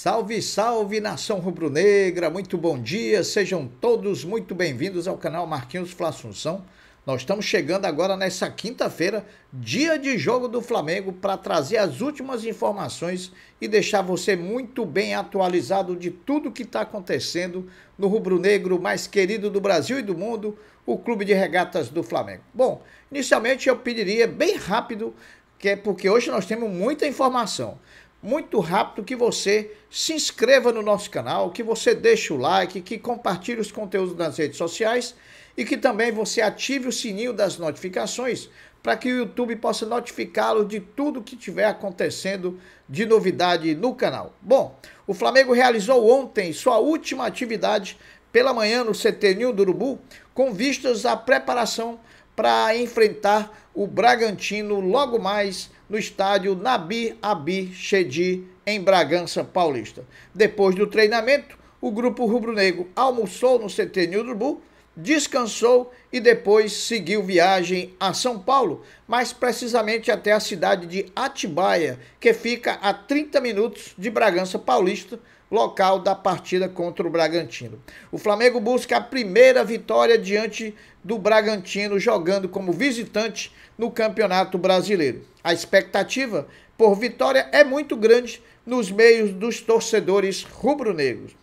Salve, salve nação rubro-negra, muito bom dia, sejam todos muito bem-vindos ao canal Marquinhos Fla Assunção. Nós estamos chegando agora nessa quinta-feira, dia de jogo do Flamengo, para trazer as últimas informações e deixar você muito bem atualizado de tudo que está acontecendo no rubro-negro mais querido do Brasil e do mundo, o Clube de Regatas do Flamengo. Bom, inicialmente eu pediria bem rápido, que é porque hoje nós temos muita informação muito rápido que você se inscreva no nosso canal, que você deixe o like, que compartilhe os conteúdos nas redes sociais e que também você ative o sininho das notificações para que o YouTube possa notificá-lo de tudo que estiver acontecendo de novidade no canal. Bom, o Flamengo realizou ontem sua última atividade pela manhã no CT Ninho do Urubu com vistas à preparação para enfrentar o Bragantino logo mais no estádio Nabi Abi Chedi, em Bragança Paulista. Depois do treinamento, o grupo rubro-negro almoçou no CT Nildubu, descansou e depois seguiu viagem a São Paulo, mais precisamente até a cidade de Atibaia, que fica a 30 minutos de Bragança Paulista, local da partida contra o Bragantino. O Flamengo busca a primeira vitória diante do Bragantino, jogando como visitante no Campeonato Brasileiro. A expectativa por vitória é muito grande nos meios dos torcedores rubro-negros.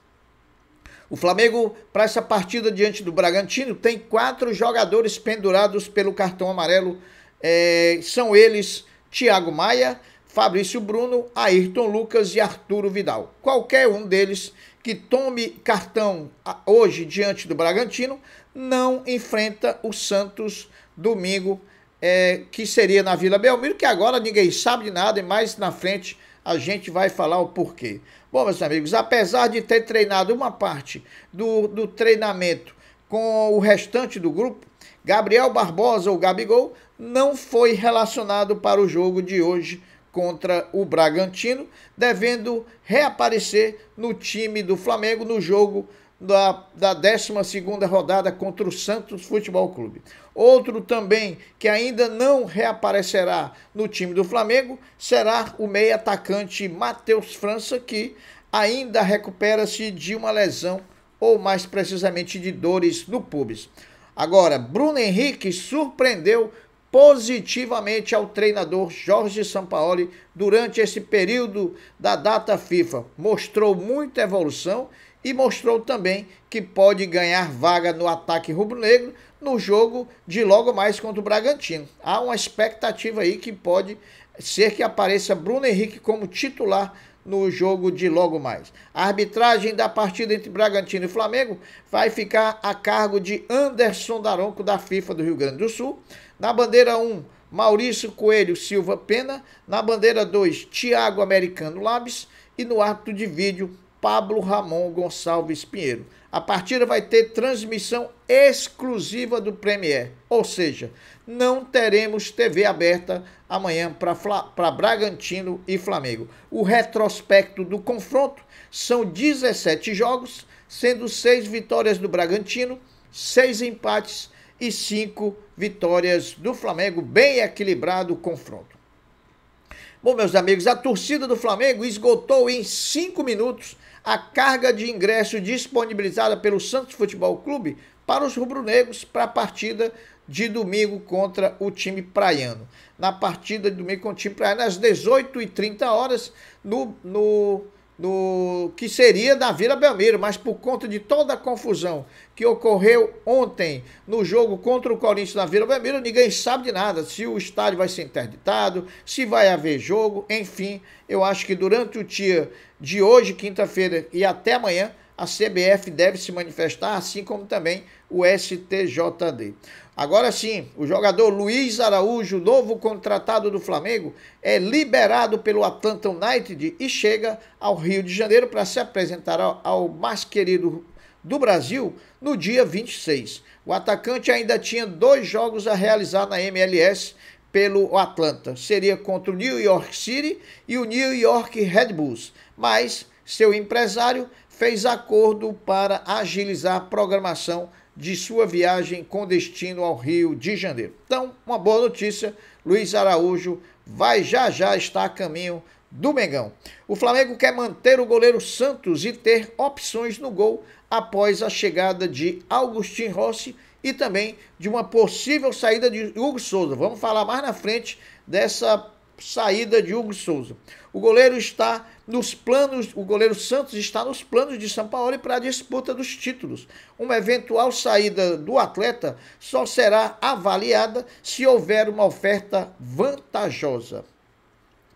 O Flamengo, para essa partida diante do Bragantino, tem quatro jogadores pendurados pelo cartão amarelo. É, são eles Thiago Maia, Fabrício Bruno, Ayrton Lucas e Arturo Vidal. Qualquer um deles que tome cartão ah, hoje diante do Bragantino não enfrenta o Santos domingo, é, que seria na Vila Belmiro, que agora ninguém sabe de nada e mais na frente a gente vai falar o porquê. Bom, meus amigos, apesar de ter treinado uma parte do, do treinamento com o restante do grupo, Gabriel Barbosa, ou Gabigol, não foi relacionado para o jogo de hoje contra o Bragantino, devendo reaparecer no time do Flamengo no jogo da, da 12ª rodada contra o Santos Futebol Clube. Outro também que ainda não reaparecerá no time do Flamengo será o meio atacante Matheus França, que ainda recupera-se de uma lesão, ou mais precisamente de dores no pubis. Agora, Bruno Henrique surpreendeu positivamente ao treinador Jorge Sampaoli durante esse período da data FIFA. Mostrou muita evolução e mostrou também que pode ganhar vaga no ataque rubro-negro no jogo de logo mais contra o Bragantino. Há uma expectativa aí que pode ser que apareça Bruno Henrique como titular no jogo de logo mais. A arbitragem da partida entre Bragantino e Flamengo vai ficar a cargo de Anderson Daronco, da FIFA do Rio Grande do Sul. Na bandeira 1, Maurício Coelho Silva Pena. Na bandeira 2, Tiago Americano Labes. E no árbitro de vídeo, Pablo Ramon Gonçalves Pinheiro. A partida vai ter transmissão exclusiva do Premier, ou seja, não teremos TV aberta amanhã para Bragantino e Flamengo. O retrospecto do confronto são 17 jogos, sendo 6 vitórias do Bragantino, 6 empates e 5 vitórias do Flamengo. Bem equilibrado o confronto. Bom, meus amigos, a torcida do Flamengo esgotou em 5 minutos a carga de ingresso disponibilizada pelo Santos Futebol Clube para os rubro-negros para a partida de domingo contra o time praiano. Na partida de domingo contra o time praiano, às 18h30 no, no no que seria da Vila Belmiro, mas por conta de toda a confusão que ocorreu ontem no jogo contra o Corinthians na Vila Belmiro, ninguém sabe de nada, se o estádio vai ser interditado, se vai haver jogo, enfim, eu acho que durante o dia de hoje, quinta-feira e até amanhã, a CBF deve se manifestar, assim como também o STJD. Agora sim, o jogador Luiz Araújo, novo contratado do Flamengo, é liberado pelo Atlanta United e chega ao Rio de Janeiro para se apresentar ao, ao mais querido do Brasil no dia 26. O atacante ainda tinha dois jogos a realizar na MLS pelo Atlanta. Seria contra o New York City e o New York Red Bulls, mas seu empresário fez acordo para agilizar a programação de sua viagem com destino ao Rio de Janeiro. Então, uma boa notícia: Luiz Araújo vai já já estar a caminho do Mengão. O Flamengo quer manter o goleiro Santos e ter opções no gol após a chegada de Augustin Rossi e também de uma possível saída de Hugo Souza. Vamos falar mais na frente dessa saída de Hugo Souza. O goleiro está nos planos, o goleiro Santos está nos planos de São Paulo para a disputa dos títulos. Uma eventual saída do atleta só será avaliada se houver uma oferta vantajosa.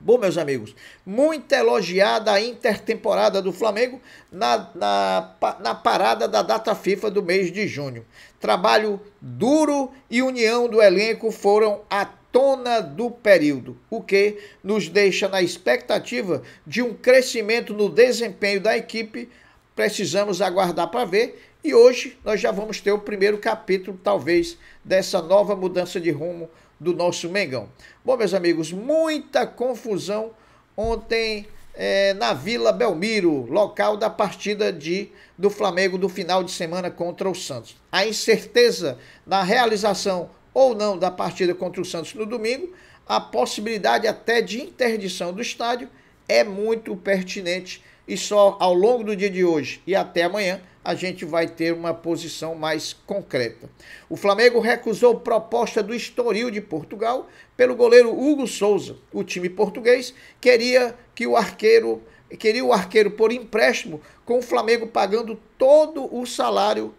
Bom, meus amigos, muito elogiada a intertemporada do Flamengo na, na, na, parada da data FIFA do mês de junho. Trabalho duro e união do elenco foram a tona do período, o que nos deixa na expectativa de um crescimento no desempenho da equipe. Precisamos aguardar para ver. E hoje nós já vamos ter o primeiro capítulo, talvez, dessa nova mudança de rumo do nosso Mengão. Bom, meus amigos, muita confusão ontem é, na Vila Belmiro, local da partida de, do Flamengo do final de semana contra o Santos. A incerteza na realização ou não da partida contra o Santos no domingo, a possibilidade até de interdição do estádio é muito pertinente e só ao longo do dia de hoje e até amanhã a gente vai ter uma posição mais concreta. O Flamengo recusou proposta do Estoril de Portugal pelo goleiro Hugo Souza. O time português queria que o arqueiro queria o arqueiro por empréstimo com o Flamengo pagando todo o salário,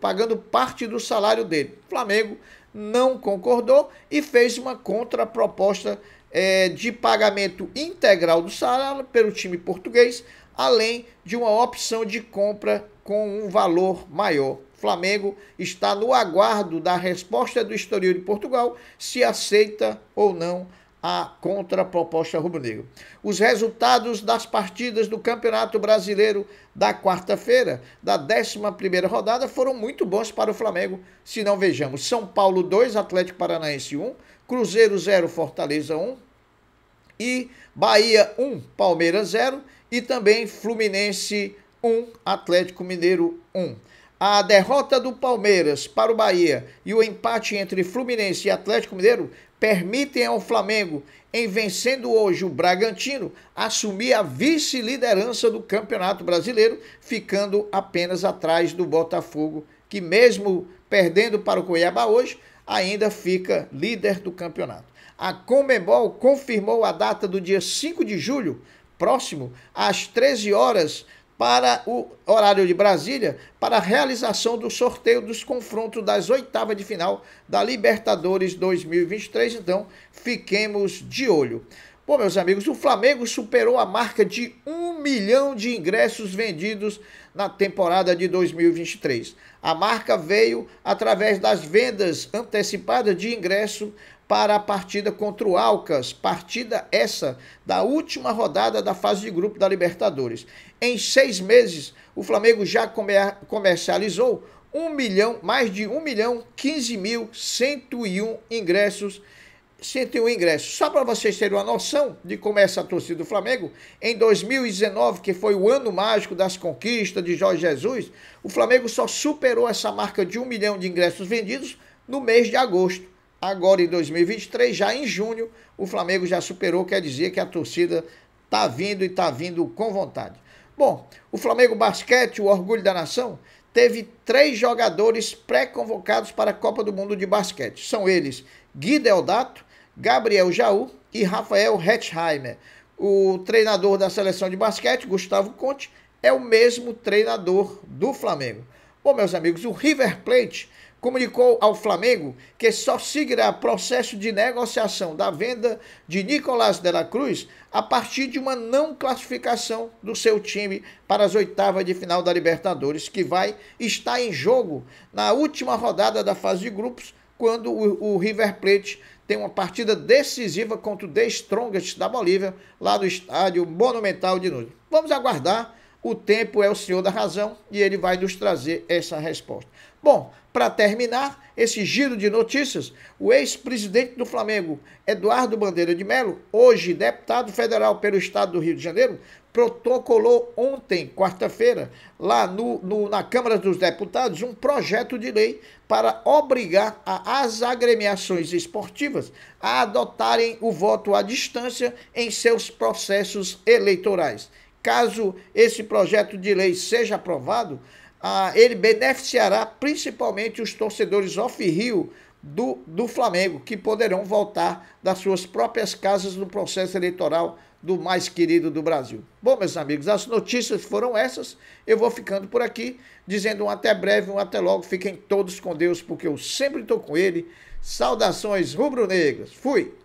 pagando parte do salário dele. O Flamengo não concordou e fez uma contraproposta é, de pagamento integral do salário pelo time português, além de uma opção de compra com um valor maior. Flamengo está no aguardo da resposta do historiador de Portugal se aceita ou não a contraproposta rubro-negro. Os resultados das partidas do Campeonato Brasileiro da quarta-feira, da 11 rodada, foram muito bons para o Flamengo, se não vejamos. São Paulo 2, Atlético Paranaense 1, Cruzeiro 0, Fortaleza 1 e Bahia 1, Palmeiras 0 e também Fluminense 1, Atlético Mineiro 1. A derrota do Palmeiras para o Bahia e o empate entre Fluminense e Atlético Mineiro permitem ao Flamengo, em vencendo hoje o Bragantino, assumir a vice-liderança do Campeonato Brasileiro, ficando apenas atrás do Botafogo, que mesmo perdendo para o Cuiabá hoje, ainda fica líder do campeonato. A Comebol confirmou a data do dia 5 de julho, próximo, às 13 horas, para o horário de Brasília para a realização do sorteio dos confrontos das oitavas de final da Libertadores 2023. Então, fiquemos de olho. Bom, meus amigos, o Flamengo superou a marca de um milhão de ingressos vendidos na temporada de 2023. A marca veio através das vendas antecipadas de ingresso para a partida contra o Alcas, partida essa da última rodada da fase de grupo da Libertadores. Em seis meses, o Flamengo já comer comercializou um milhão, mais de 1 milhão 15 mil 101 ingressos 101 ingressos. Só para vocês terem uma noção de como é essa torcida do Flamengo, em 2019, que foi o ano mágico das conquistas de Jorge Jesus, o Flamengo só superou essa marca de 1 milhão de ingressos vendidos no mês de agosto agora em 2023, já em junho, o Flamengo já superou, quer dizer que a torcida tá vindo e tá vindo com vontade. Bom, o Flamengo Basquete, o orgulho da nação, teve três jogadores pré-convocados para a Copa do Mundo de Basquete. São eles Gui Deodato, Gabriel Jaú e Rafael Hetzheimer. O treinador da seleção de basquete, Gustavo Conte, é o mesmo treinador do Flamengo. Bom, meus amigos, o River Plate comunicou ao Flamengo que só seguirá processo de negociação da venda de Nicolás de la Cruz a partir de uma não classificação do seu time para as oitavas de final da Libertadores, que vai estar em jogo na última rodada da fase de grupos, quando o, River Plate tem uma partida decisiva contra o The Strongest da Bolívia, lá no estádio Monumental de Nunes. Vamos aguardar o tempo é o senhor da razão e ele vai nos trazer essa resposta. Bom, para terminar esse giro de notícias, o ex-presidente do Flamengo, Eduardo Bandeira de Melo, hoje deputado federal pelo estado do Rio de Janeiro, protocolou ontem, quarta-feira, lá no, no, na Câmara dos Deputados, um projeto de lei para obrigar a, as agremiações esportivas a adotarem o voto à distância em seus processos eleitorais caso esse projeto de lei seja aprovado, ele beneficiará principalmente os torcedores off-rio do, do Flamengo, que poderão voltar das suas próprias casas no processo eleitoral do mais querido do Brasil. Bom, meus amigos, as notícias foram essas. Eu vou ficando por aqui, dizendo um até breve, um até logo. Fiquem todos com Deus, porque eu sempre estou com Ele. Saudações rubro-negras. Fui!